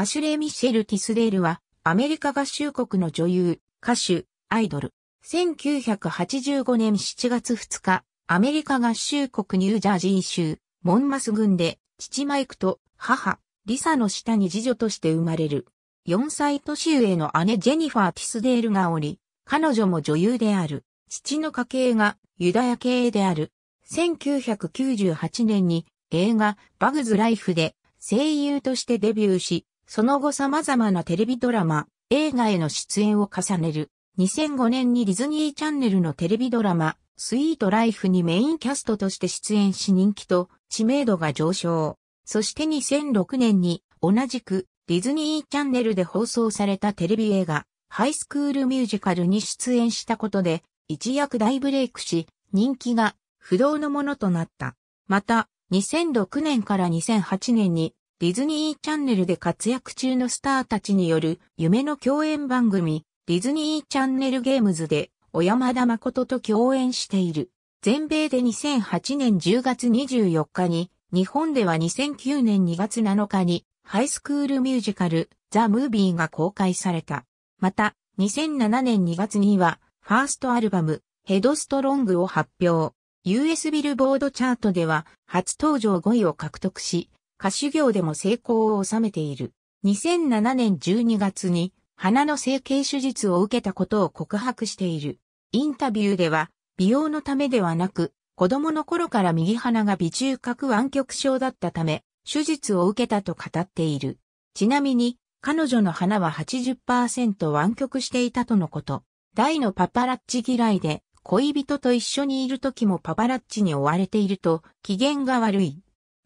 アシュレミシェル・ティスデールは、アメリカ合衆国の女優、歌手、アイドル。1985年7月2日、アメリカ合衆国ニュージャージー州、モンマス郡で、父マイクと母、リサの下に次女として生まれる。4歳年上の姉ジェニファー・ティスデールがおり、彼女も女優である。父の家系がユダヤ系である。1998年に映画バグズ・ライフで声優としてデビューし、その後様々なテレビドラマ、映画への出演を重ねる。2005年にディズニーチャンネルのテレビドラマ、スイートライフにメインキャストとして出演し人気と知名度が上昇。そして2006年に同じくディズニーチャンネルで放送されたテレビ映画、ハイスクールミュージカルに出演したことで一躍大ブレイクし、人気が不動のものとなった。また、2006年から2008年にディズニーチャンネルで活躍中のスターたちによる夢の共演番組、ディズニーチャンネルゲームズで、小山田誠と共演している。全米で2008年10月24日に、日本では2009年2月7日に、ハイスクールミュージカル、ザ・ムービーが公開された。また、2007年2月には、ファーストアルバム、ヘドストロングを発表。US ビルボードチャートでは、初登場5位を獲得し、歌手業でも成功を収めている。2007年12月に鼻の整形手術を受けたことを告白している。インタビューでは、美容のためではなく、子供の頃から右鼻が微中核湾曲症だったため、手術を受けたと語っている。ちなみに、彼女の鼻は80%湾曲していたとのこと。大のパパラッチ嫌いで、恋人と一緒にいる時もパパラッチに追われていると、機嫌が悪い。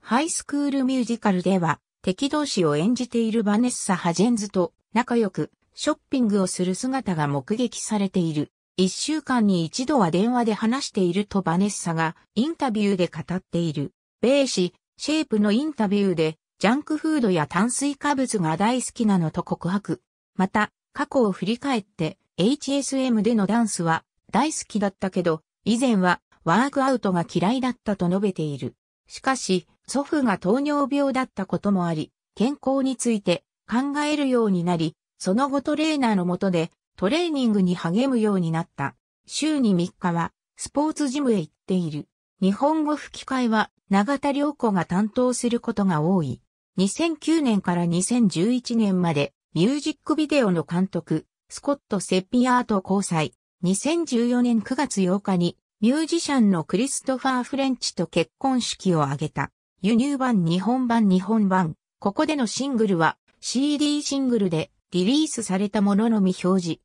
ハイスクールミュージカルでは、敵同士を演じているバネッサ・ハジェンズと仲良くショッピングをする姿が目撃されている。一週間に一度は電話で話しているとバネッサがインタビューで語っている。米紙、シェイプのインタビューで、ジャンクフードや炭水化物が大好きなのと告白。また、過去を振り返って、HSM でのダンスは大好きだったけど、以前はワークアウトが嫌いだったと述べている。しかし、祖父が糖尿病だったこともあり、健康について考えるようになり、その後トレーナーのもとでトレーニングに励むようになった。週に3日はスポーツジムへ行っている。日本語吹き替えは永田良子が担当することが多い。2009年から2011年までミュージックビデオの監督、スコット・セッピアート交際。2014年9月8日にミュージシャンのクリストファー・フレンチと結婚式を挙げた。輸入版日本版日本版。ここでのシングルは CD シングルでリリースされたもののみ表示。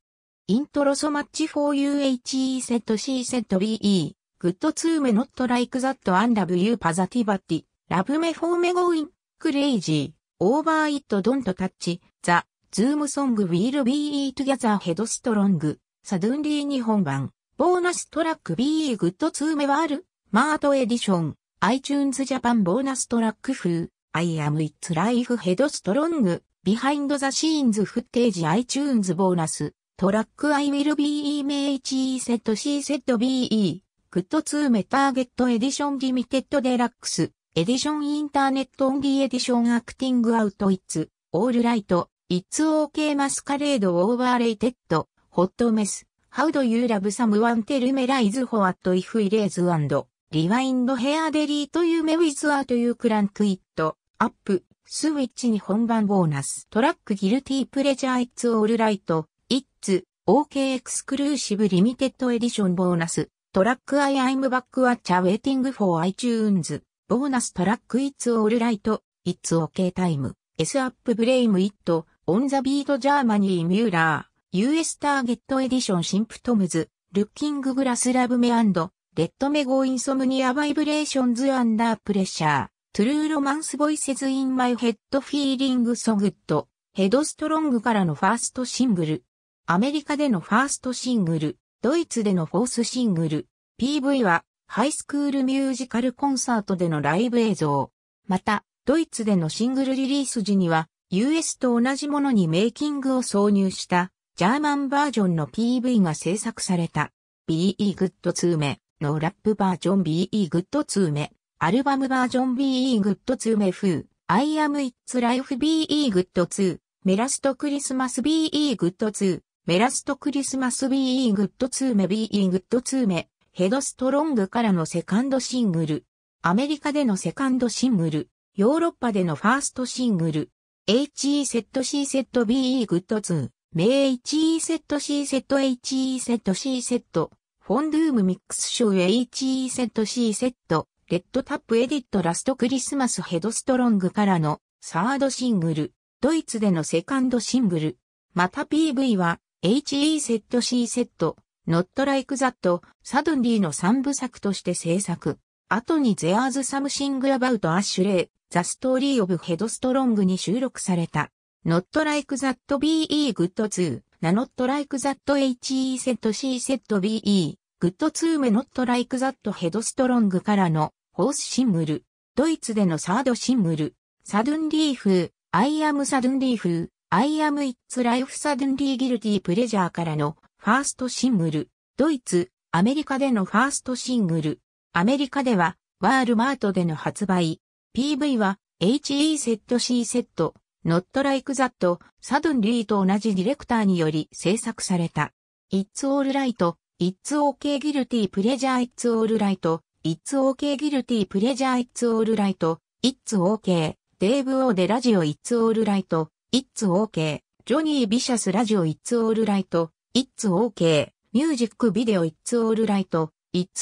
イントロソマッチ 4UHE セット C セット BE。グッドツーメノットライクザットアンラブユーパザティバティ。ラブメフォーメゴインクレイジー。オーバーイットドントタッチ。ザ・ズームソングウィールビートギャザーヘドストロング。サドゥンリー日本版。ボーナストラック BE グッド2メはある、マートエディション、iTunes Japan ボーナストラック風、I am its life headstrong, behind the scenes footage iTunes ボーナス、トラック I will be image set C set BE、グッド2メターゲットエディションリミテッドデラックス、エディションインターネットオンリーエディションアクティングアウトイッツ、オールライト、イッツオーケーマスカレードオーバーレイテッド、ホットメス、How do you love someone tell me lies for at if erase and rewind hair delete you may without you crank it up スウィッチに本番ボーナストラックギルティプレジャー It's All Right It's OK エクスクルーシブリミテッドエディションボーナストラック I I'm back at a waiting for iTunes ボーナストラック It's All Right It's OK Time S Up Blame It On the Beat Germany Mueller US ターゲットエディションシンプトムズ、ルッキンググラスラブメレッドメゴインソムニアバイブレーションズアンダープレッシャー、トゥルーロマンスボイセズインマイヘッドフィーリングソグッド、ヘドストロングからのファーストシングル、アメリカでのファーストシングル、ドイツでのフォースシングル、PV はハイスクールミュージカルコンサートでのライブ映像、また、ドイツでのシングルリリース時には、US と同じものにメイキングを挿入したジャーマンバージョンの PV が制作された BE Good 2目のラップバージョン BE Good 2目、アルバムバージョン BE Good 2目風、I am It's Life BE Good 2、メラストクリスマス BE Good 2、メラストクリスマス BE Good 2目 BE Good 2目、ヘドストロングからのセカンドシングル、アメリカでのセカンドシングル、ヨーロッパでのファーストシングル、HE セット C セット BE Good 2、名 HE セット C セット HE セット C セット、フォンドゥームミックスショー HE セット C セット、レッドタップエディットラストクリスマスヘドストロングからのサードシングル、ドイツでのセカンドシングル。また PV は HE セット C セット、Not Like That、サドンリーの3部作として制作。後に t h e r サ s Something About Ashley, The Story of Headstrong に収録された。not like that be good to, な not like that he said she said be good to me not like that headstrong からのホースシングル、ドイツでのサードシングル、サドンリーフ、I am サドゥンリーフ、I am it's life サドゥンリーギルティプレジャーからのファーストシングル、ドイツ、アメリカでのファーストシングル、アメリカではワールマートでの発売、PV は HE セット C セット、Not Like That、Suddenly と同じディレクターにより制作された。It's All Right、It's OK Guilty Pleasure It's All Right、It's OK Guilty Pleasure It's All Right、It's OK、デーブ・オーでラジオ It's All Right、It's OK、ジョニー・ビシャスラジオ It's All Right、It's OK、ミュージックビデオ It's All Right、It's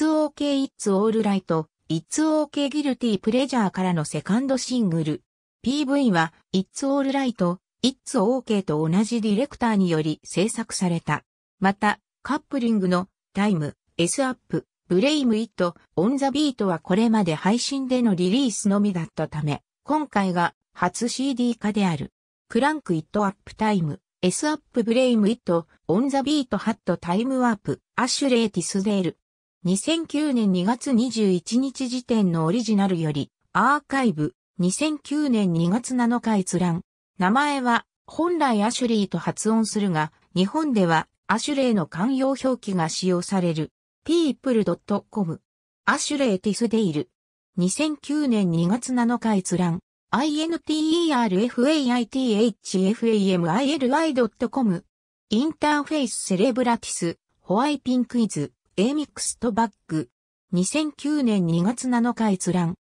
OK It's All Right、It's OK Guilty Pleasure からのセカンドシングル、PV は It's All Right, It's OK と同じディレクターにより制作された。また、カップリングのタイム、S アップ、ブレイムイット、オンザビートはこれまで配信でのリリースのみだったため、今回が初 CD 化である。クランクイットアップタイム、S アップブレイムイット、オンザビートハットタイムワープ、アシュレイティスデール。2009年2月21日時点のオリジナルより、アーカイブ、2009年2月7日閲覧。名前は本来アシュリーと発音するが、日本ではアシュレイの慣用表記が使用される。people.com アシュレイティスデイル。2009年2月7日閲覧。interfaithfamily.com インターフェイスセレブラティス、ホワイピンクイズ、エミックストバッグ。2009年2月7日閲覧。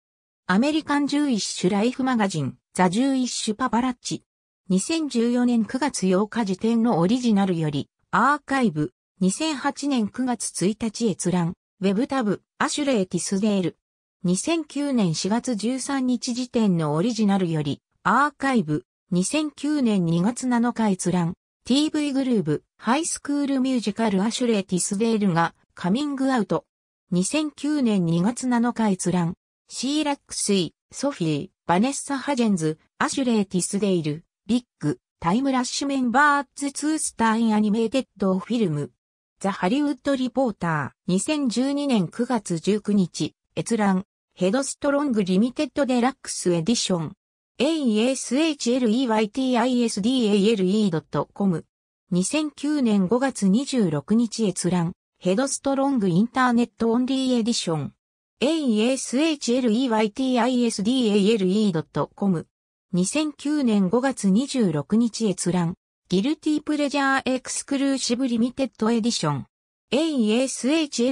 アメリカン・ジューイッシュ・ライフ・マガジン、ザ・ジューイッシュ・パパラッチ。2014年9月8日時点のオリジナルより、アーカイブ、2008年9月1日閲覧、ウェブタブ、アシュレイ・ティスデール。2009年4月13日時点のオリジナルより、アーカイブ、2009年2月7日閲覧、TV グルーブ、ハイスクールミュージカルアシュレイ・ティスデールが、カミングアウト。2009年2月7日閲覧、シーラックスイ、ソフィー、バネッサ・ハジェンズ、アシュレイ・ティスデイル、ビッグ、タイムラッシュメンバーズ・ツースタイン・アニメーテッド・フィルム。ザ・ハリウッド・リポーター、2012年9月19日、閲覧、ヘドストロング・リミテッド・デラックス・エディション。ashleYtisdale.com 2009年5月26日閲覧、ヘドストロングインターネットオンリーエディション。ashleysdale.com t i。2009年5月26日閲覧。ギルティプレジャーエクスクルーシブリミテッドエディション。ashleysdale.com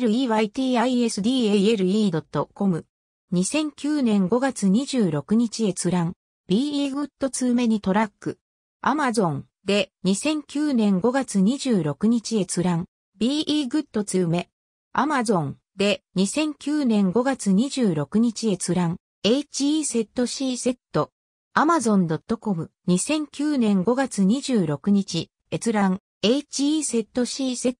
t i。2009年5月26日閲覧。Be Good 2目にトラック。Amazon で2009年5月26日閲覧。Be Good 2目。Amazon で2009年5月26日閲覧 HEZC z Amazon.com 2009年5月26日閲覧 HEZC z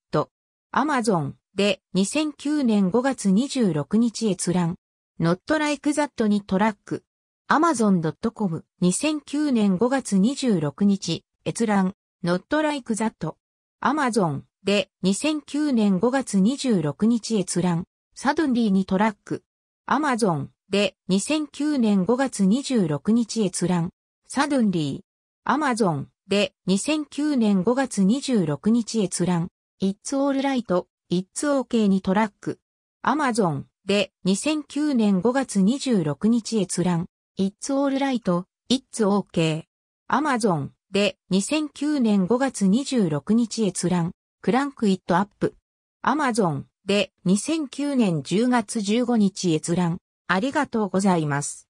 Amazon で2009年5月26日閲覧 Not Like That にトラック Amazon.com 2009年5月26日閲覧 Not Like That Amazon で2009年5月26日閲覧、サドンリーにトラック、アマゾンで2009年5月26日閲覧、サドンリー、アマゾンで2009年5月26日閲覧、It's All Right, It's OK にトラック、アマゾンで2009年5月26日閲覧、It's All Right, It's OK。Amazon で2009年5月26日閲覧。クランクイットアップ。アマゾンで2009年10月15日閲覧。ありがとうございます。